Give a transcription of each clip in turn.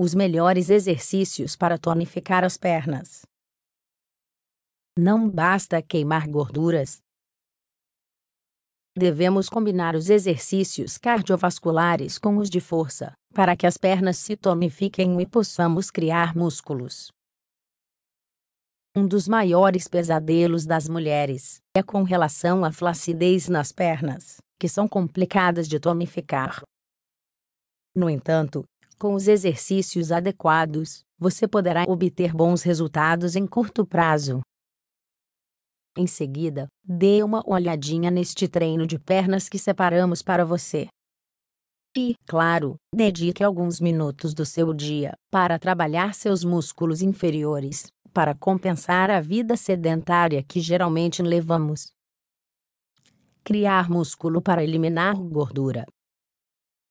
os melhores exercícios para tonificar as pernas. Não basta queimar gorduras. Devemos combinar os exercícios cardiovasculares com os de força, para que as pernas se tonifiquem e possamos criar músculos. Um dos maiores pesadelos das mulheres é com relação à flacidez nas pernas, que são complicadas de tonificar. No entanto, com os exercícios adequados, você poderá obter bons resultados em curto prazo. Em seguida, dê uma olhadinha neste treino de pernas que separamos para você. E, claro, dedique alguns minutos do seu dia para trabalhar seus músculos inferiores, para compensar a vida sedentária que geralmente levamos. Criar músculo para eliminar gordura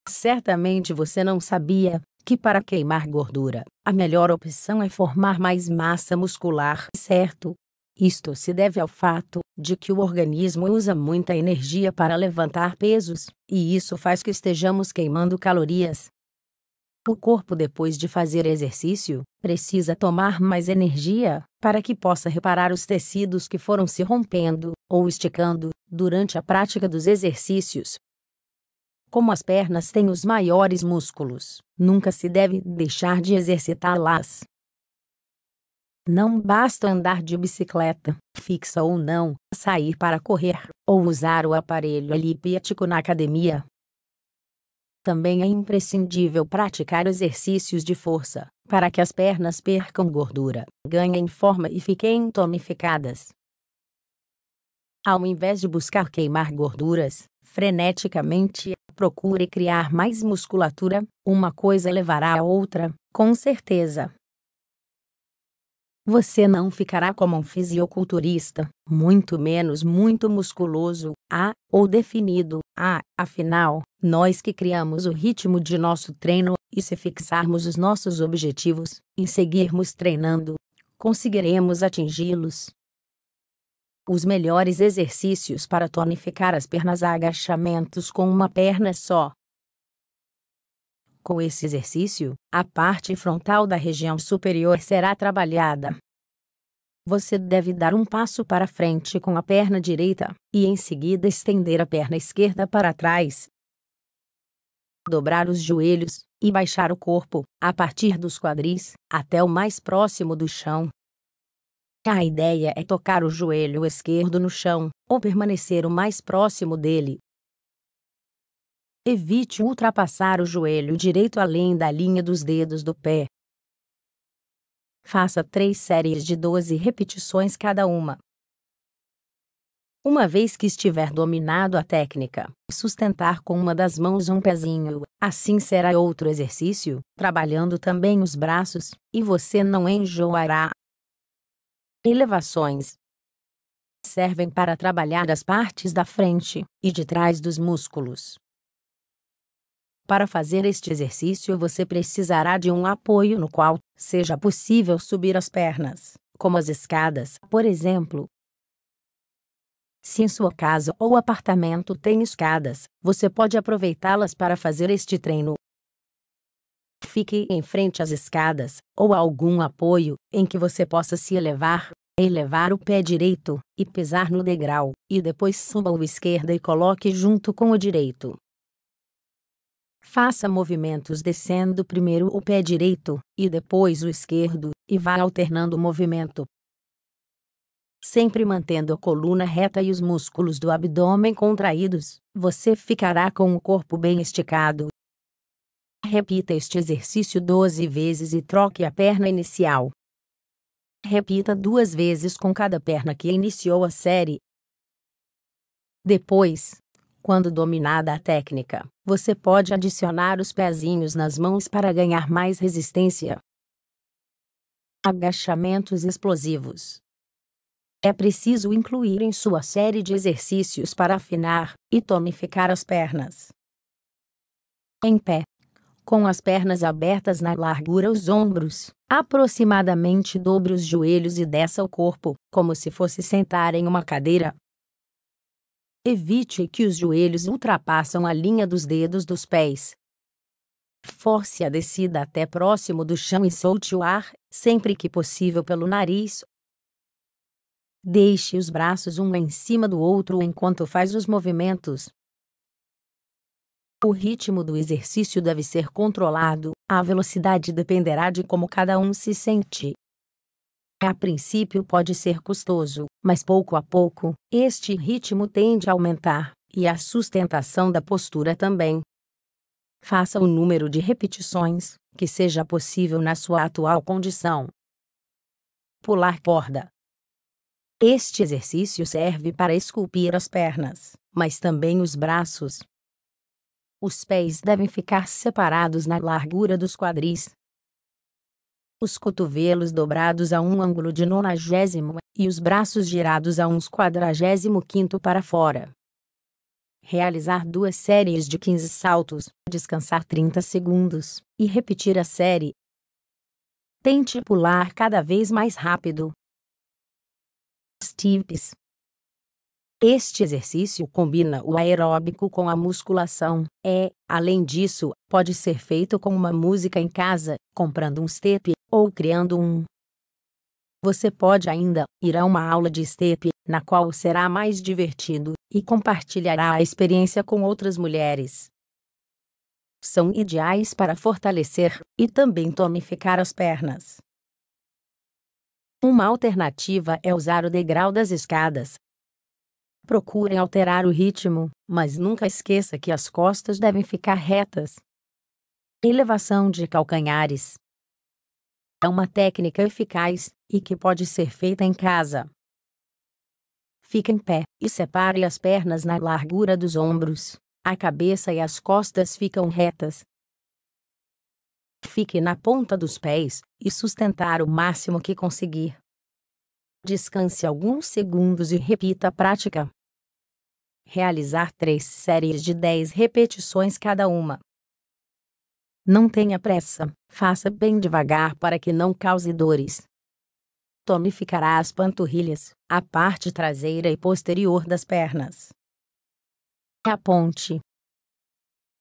Certamente você não sabia que para queimar gordura, a melhor opção é formar mais massa muscular, certo? Isto se deve ao fato de que o organismo usa muita energia para levantar pesos, e isso faz que estejamos queimando calorias. O corpo, depois de fazer exercício, precisa tomar mais energia para que possa reparar os tecidos que foram se rompendo ou esticando durante a prática dos exercícios. Como as pernas têm os maiores músculos, nunca se deve deixar de exercitá-las. Não basta andar de bicicleta, fixa ou não, sair para correr ou usar o aparelho elíptico na academia. Também é imprescindível praticar exercícios de força, para que as pernas percam gordura, ganhem forma e fiquem tonificadas. Ao invés de buscar queimar gorduras freneticamente, procure criar mais musculatura, uma coisa levará a outra, com certeza. Você não ficará como um fisiculturista, muito menos muito musculoso, ah, ou definido, ah, afinal, nós que criamos o ritmo de nosso treino, e se fixarmos os nossos objetivos, em seguirmos treinando, conseguiremos atingi-los. Os melhores exercícios para tonificar as pernas agachamentos com uma perna só. Com esse exercício, a parte frontal da região superior será trabalhada. Você deve dar um passo para frente com a perna direita e em seguida estender a perna esquerda para trás. Dobrar os joelhos e baixar o corpo, a partir dos quadris, até o mais próximo do chão. A ideia é tocar o joelho esquerdo no chão, ou permanecer o mais próximo dele. Evite ultrapassar o joelho direito além da linha dos dedos do pé. Faça três séries de 12 repetições cada uma. Uma vez que estiver dominado a técnica, sustentar com uma das mãos um pezinho, assim será outro exercício, trabalhando também os braços, e você não enjoará. Elevações servem para trabalhar as partes da frente e de trás dos músculos. Para fazer este exercício, você precisará de um apoio no qual seja possível subir as pernas, como as escadas, por exemplo. Se em sua casa ou apartamento tem escadas, você pode aproveitá-las para fazer este treino. Fique em frente às escadas, ou algum apoio, em que você possa se elevar, elevar o pé direito, e pisar no degrau, e depois suba o esquerdo e coloque junto com o direito. Faça movimentos descendo primeiro o pé direito, e depois o esquerdo, e vá alternando o movimento. Sempre mantendo a coluna reta e os músculos do abdômen contraídos, você ficará com o corpo bem esticado Repita este exercício 12 vezes e troque a perna inicial. Repita duas vezes com cada perna que iniciou a série. Depois, quando dominada a técnica, você pode adicionar os pezinhos nas mãos para ganhar mais resistência. Agachamentos explosivos. É preciso incluir em sua série de exercícios para afinar e tonificar as pernas. Em pé, com as pernas abertas na largura os ombros, aproximadamente dobre os joelhos e desça o corpo, como se fosse sentar em uma cadeira. Evite que os joelhos ultrapassam a linha dos dedos dos pés. Force a descida até próximo do chão e solte o ar, sempre que possível pelo nariz. Deixe os braços um em cima do outro enquanto faz os movimentos. O ritmo do exercício deve ser controlado, a velocidade dependerá de como cada um se sente. A princípio pode ser custoso, mas pouco a pouco, este ritmo tende a aumentar, e a sustentação da postura também. Faça o número de repetições que seja possível na sua atual condição. Pular corda. Este exercício serve para esculpir as pernas, mas também os braços, os pés devem ficar separados na largura dos quadris. Os cotovelos dobrados a um ângulo de nonagésimo e os braços girados a uns quadragésimo quinto para fora. Realizar duas séries de 15 saltos, descansar 30 segundos e repetir a série. Tente pular cada vez mais rápido. Steve's. Este exercício combina o aeróbico com a musculação. É, além disso, pode ser feito com uma música em casa, comprando um step ou criando um. Você pode ainda ir a uma aula de step, na qual será mais divertido e compartilhará a experiência com outras mulheres. São ideais para fortalecer e também tonificar as pernas. Uma alternativa é usar o degrau das escadas, Procurem alterar o ritmo, mas nunca esqueça que as costas devem ficar retas. Elevação de calcanhares é uma técnica eficaz e que pode ser feita em casa. Fique em pé e separe as pernas na largura dos ombros. A cabeça e as costas ficam retas. Fique na ponta dos pés e sustentar o máximo que conseguir. Descanse alguns segundos e repita a prática realizar três séries de 10 repetições cada uma. Não tenha pressa, faça bem devagar para que não cause dores. Tonificará as panturrilhas, a parte traseira e posterior das pernas. ponte.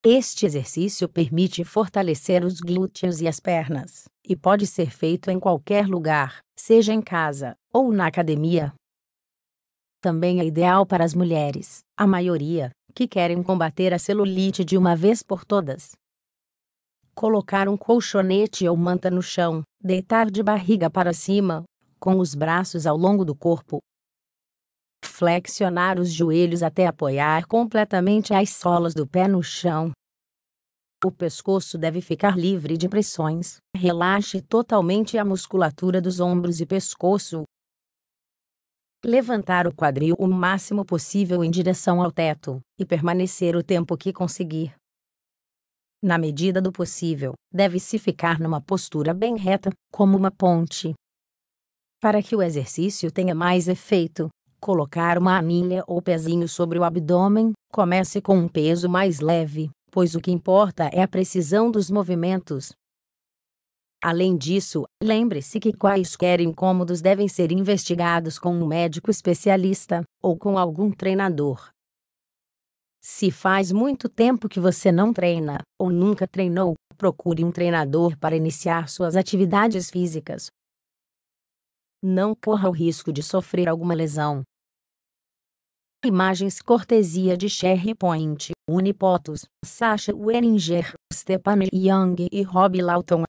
Este exercício permite fortalecer os glúteos e as pernas, e pode ser feito em qualquer lugar, seja em casa ou na academia, também é ideal para as mulheres, a maioria, que querem combater a celulite de uma vez por todas. Colocar um colchonete ou manta no chão, deitar de barriga para cima, com os braços ao longo do corpo. Flexionar os joelhos até apoiar completamente as solas do pé no chão. O pescoço deve ficar livre de pressões. Relaxe totalmente a musculatura dos ombros e pescoço, levantar o quadril o máximo possível em direção ao teto e permanecer o tempo que conseguir. Na medida do possível, deve-se ficar numa postura bem reta, como uma ponte. Para que o exercício tenha mais efeito, colocar uma anilha ou pezinho sobre o abdômen, comece com um peso mais leve, pois o que importa é a precisão dos movimentos, Além disso, lembre-se que quaisquer incômodos devem ser investigados com um médico especialista ou com algum treinador. Se faz muito tempo que você não treina ou nunca treinou, procure um treinador para iniciar suas atividades físicas. Não corra o risco de sofrer alguma lesão. Imagens cortesia de Sherry Point, Unipotos, Sasha Weninger, Stephanie Young e Rob Lawton.